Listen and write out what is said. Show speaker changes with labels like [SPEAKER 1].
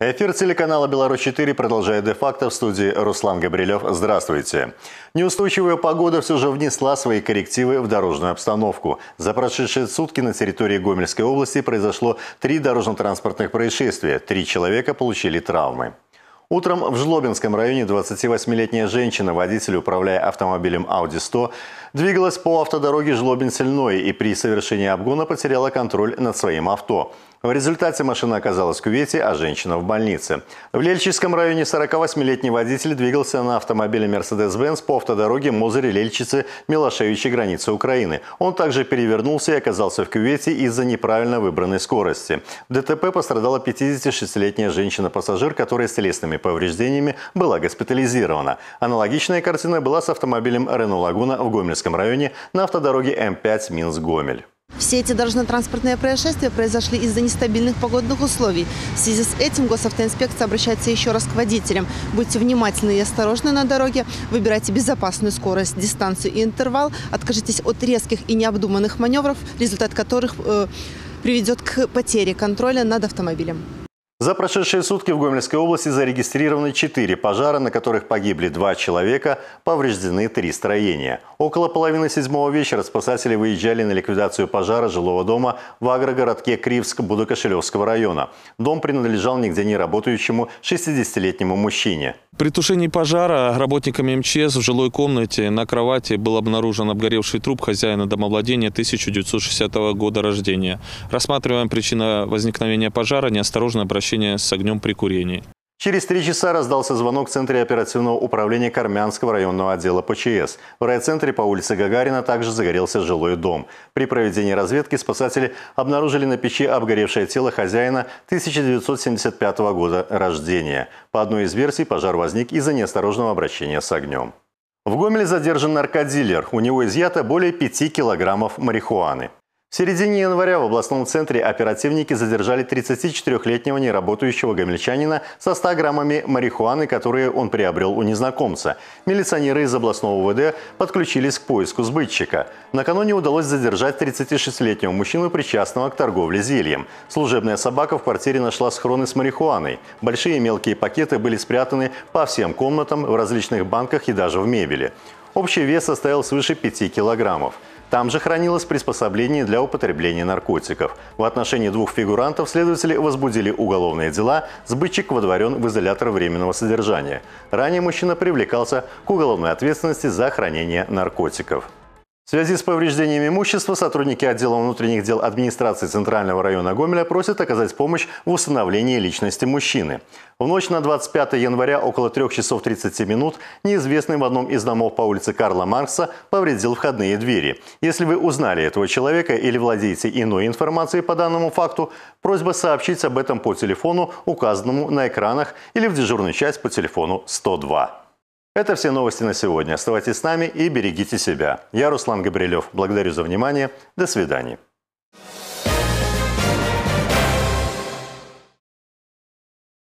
[SPEAKER 1] Эфир телеканала «Беларусь-4» продолжает де-факто в студии Руслан Габрилев. Здравствуйте. Неустойчивая погода все же внесла свои коррективы в дорожную обстановку. За прошедшие сутки на территории Гомельской области произошло три дорожно-транспортных происшествия. Три человека получили травмы. Утром в Жлобинском районе 28-летняя женщина, водитель, управляя автомобилем Audi 100, двигалась по автодороге Жлобин-Сельной и при совершении обгона потеряла контроль над своим авто. В результате машина оказалась в кювете, а женщина в больнице. В Лельчицком районе 48-летний водитель двигался на автомобиле Mercedes-Benz по автодороге мозыри лельчицы Милошевичи, границы Украины. Он также перевернулся и оказался в кювете из-за неправильно выбранной скорости. В ДТП пострадала 56-летняя женщина-пассажир, которая с телесными повреждениями была госпитализирована. Аналогичная картина была с автомобилем Рено Лагуна в Гомельском районе на автодороге М5 Минск-Гомель.
[SPEAKER 2] Все эти дорожно-транспортные происшествия произошли из-за нестабильных погодных условий. В связи с этим госавтоинспекция обращается еще раз к водителям. Будьте внимательны и осторожны на дороге, выбирайте безопасную скорость, дистанцию и интервал, откажитесь от резких и необдуманных маневров, результат которых э, приведет к потере контроля над автомобилем.
[SPEAKER 1] За прошедшие сутки в Гомельской области зарегистрированы 4 пожара, на которых погибли 2 человека, повреждены 3 строения. Около половины седьмого вечера спасатели выезжали на ликвидацию пожара жилого дома в агрогородке Кривск Будокошелевского района. Дом принадлежал нигде не работающему 60-летнему мужчине. При тушении пожара работниками МЧС в жилой комнате на кровати был обнаружен обгоревший труп хозяина домовладения 1960 года рождения. Рассматриваем причину возникновения пожара, неосторожно обращаясь обращения с огнем при курении. Через три часа раздался звонок в Центре оперативного управления Кармянского районного отдела ПЧС. В райцентре по улице Гагарина также загорелся жилой дом. При проведении разведки спасатели обнаружили на печи обгоревшее тело хозяина 1975 года рождения. По одной из версий пожар возник из-за неосторожного обращения с огнем. В Гомеле задержан наркодилер. У него изъято более 5 килограммов марихуаны. В середине января в областном центре оперативники задержали 34-летнего неработающего гамельчанина со 100 граммами марихуаны, которые он приобрел у незнакомца. Милиционеры из областного ВД подключились к поиску сбытчика. Накануне удалось задержать 36-летнего мужчину, причастного к торговле зельем. Служебная собака в квартире нашла схроны с марихуаной. Большие и мелкие пакеты были спрятаны по всем комнатам, в различных банках и даже в мебели. Общий вес составил свыше 5 килограммов. Там же хранилось приспособление для употребления наркотиков. В отношении двух фигурантов следователи возбудили уголовные дела, сбытчик водворен в изолятор временного содержания. Ранее мужчина привлекался к уголовной ответственности за хранение наркотиков. В связи с повреждением имущества сотрудники отдела внутренних дел администрации Центрального района Гомеля просят оказать помощь в установлении личности мужчины. В ночь на 25 января около 3 часов 30 минут неизвестный в одном из домов по улице Карла Маркса повредил входные двери. Если вы узнали этого человека или владеете иной информацией по данному факту, просьба сообщить об этом по телефону, указанному на экранах или в дежурную часть по телефону 102. Это все новости на сегодня. Оставайтесь с нами и берегите себя. Я Руслан Габрилев. Благодарю за внимание. До свидания.